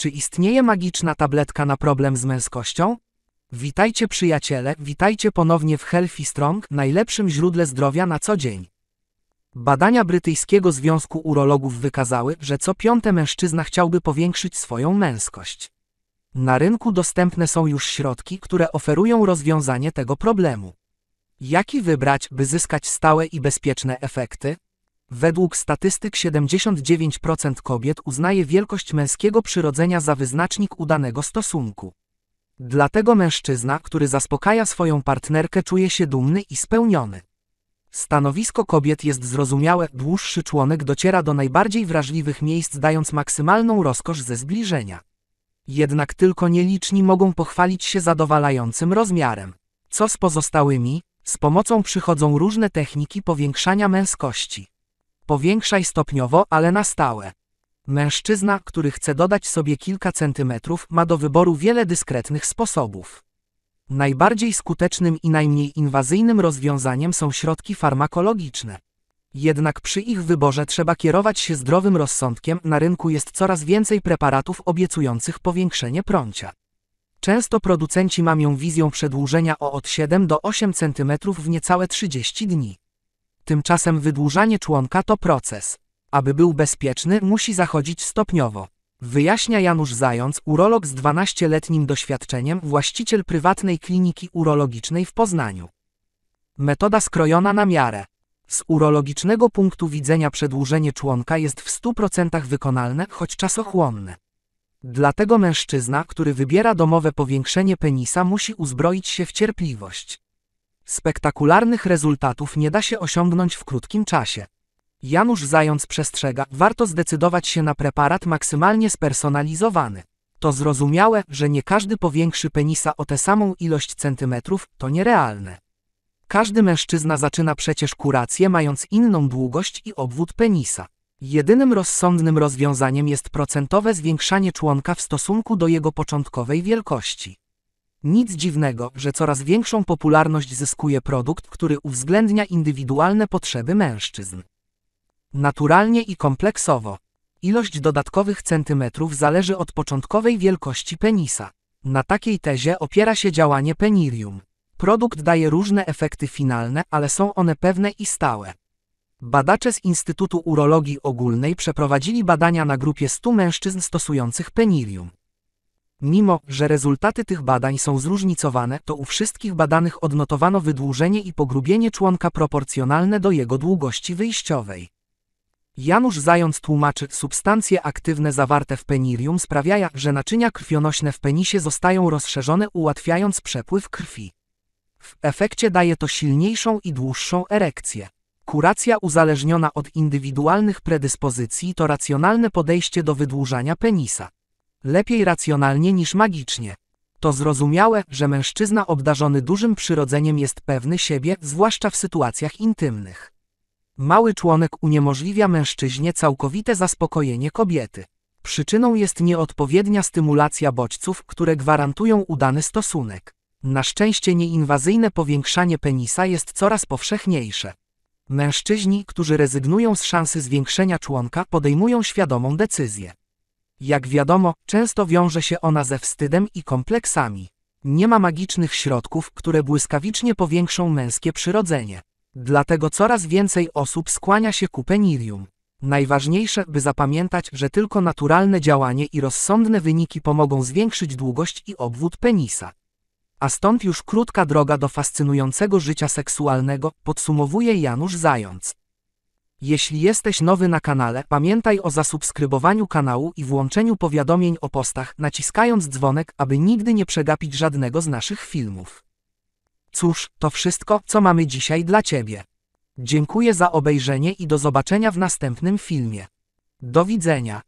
Czy istnieje magiczna tabletka na problem z męskością? Witajcie przyjaciele, witajcie ponownie w Healthy Strong, najlepszym źródle zdrowia na co dzień. Badania brytyjskiego Związku Urologów wykazały, że co piąte mężczyzna chciałby powiększyć swoją męskość. Na rynku dostępne są już środki, które oferują rozwiązanie tego problemu. Jaki wybrać, by zyskać stałe i bezpieczne efekty? Według statystyk 79% kobiet uznaje wielkość męskiego przyrodzenia za wyznacznik udanego stosunku. Dlatego mężczyzna, który zaspokaja swoją partnerkę, czuje się dumny i spełniony. Stanowisko kobiet jest zrozumiałe, dłuższy członek dociera do najbardziej wrażliwych miejsc, dając maksymalną rozkosz ze zbliżenia. Jednak tylko nieliczni mogą pochwalić się zadowalającym rozmiarem. Co z pozostałymi? Z pomocą przychodzą różne techniki powiększania męskości. Powiększaj stopniowo, ale na stałe. Mężczyzna, który chce dodać sobie kilka centymetrów, ma do wyboru wiele dyskretnych sposobów. Najbardziej skutecznym i najmniej inwazyjnym rozwiązaniem są środki farmakologiczne. Jednak przy ich wyborze trzeba kierować się zdrowym rozsądkiem, na rynku jest coraz więcej preparatów obiecujących powiększenie prącia. Często producenci mamią wizję przedłużenia o od 7 do 8 cm w niecałe 30 dni. Tymczasem wydłużanie członka to proces. Aby był bezpieczny, musi zachodzić stopniowo. Wyjaśnia Janusz Zając, urolog z 12-letnim doświadczeniem, właściciel prywatnej kliniki urologicznej w Poznaniu. Metoda skrojona na miarę. Z urologicznego punktu widzenia przedłużenie członka jest w 100% wykonalne, choć czasochłonne. Dlatego mężczyzna, który wybiera domowe powiększenie penisa, musi uzbroić się w cierpliwość. Spektakularnych rezultatów nie da się osiągnąć w krótkim czasie. Janusz Zając przestrzega, warto zdecydować się na preparat maksymalnie spersonalizowany. To zrozumiałe, że nie każdy powiększy penisa o tę samą ilość centymetrów, to nierealne. Każdy mężczyzna zaczyna przecież kurację mając inną długość i obwód penisa. Jedynym rozsądnym rozwiązaniem jest procentowe zwiększanie członka w stosunku do jego początkowej wielkości. Nic dziwnego, że coraz większą popularność zyskuje produkt, który uwzględnia indywidualne potrzeby mężczyzn. Naturalnie i kompleksowo. Ilość dodatkowych centymetrów zależy od początkowej wielkości penisa. Na takiej tezie opiera się działanie penirium. Produkt daje różne efekty finalne, ale są one pewne i stałe. Badacze z Instytutu Urologii Ogólnej przeprowadzili badania na grupie 100 mężczyzn stosujących penirium. Mimo, że rezultaty tych badań są zróżnicowane, to u wszystkich badanych odnotowano wydłużenie i pogrubienie członka proporcjonalne do jego długości wyjściowej. Janusz Zając tłumaczy, substancje aktywne zawarte w penirium sprawiają, że naczynia krwionośne w penisie zostają rozszerzone, ułatwiając przepływ krwi. W efekcie daje to silniejszą i dłuższą erekcję. Kuracja uzależniona od indywidualnych predyspozycji to racjonalne podejście do wydłużania penisa. Lepiej racjonalnie niż magicznie. To zrozumiałe, że mężczyzna obdarzony dużym przyrodzeniem jest pewny siebie, zwłaszcza w sytuacjach intymnych. Mały członek uniemożliwia mężczyźnie całkowite zaspokojenie kobiety. Przyczyną jest nieodpowiednia stymulacja bodźców, które gwarantują udany stosunek. Na szczęście nieinwazyjne powiększanie penisa jest coraz powszechniejsze. Mężczyźni, którzy rezygnują z szansy zwiększenia członka, podejmują świadomą decyzję. Jak wiadomo, często wiąże się ona ze wstydem i kompleksami. Nie ma magicznych środków, które błyskawicznie powiększą męskie przyrodzenie. Dlatego coraz więcej osób skłania się ku penilium. Najważniejsze, by zapamiętać, że tylko naturalne działanie i rozsądne wyniki pomogą zwiększyć długość i obwód penisa. A stąd już krótka droga do fascynującego życia seksualnego, podsumowuje Janusz Zając. Jeśli jesteś nowy na kanale, pamiętaj o zasubskrybowaniu kanału i włączeniu powiadomień o postach, naciskając dzwonek, aby nigdy nie przegapić żadnego z naszych filmów. Cóż, to wszystko, co mamy dzisiaj dla Ciebie. Dziękuję za obejrzenie i do zobaczenia w następnym filmie. Do widzenia.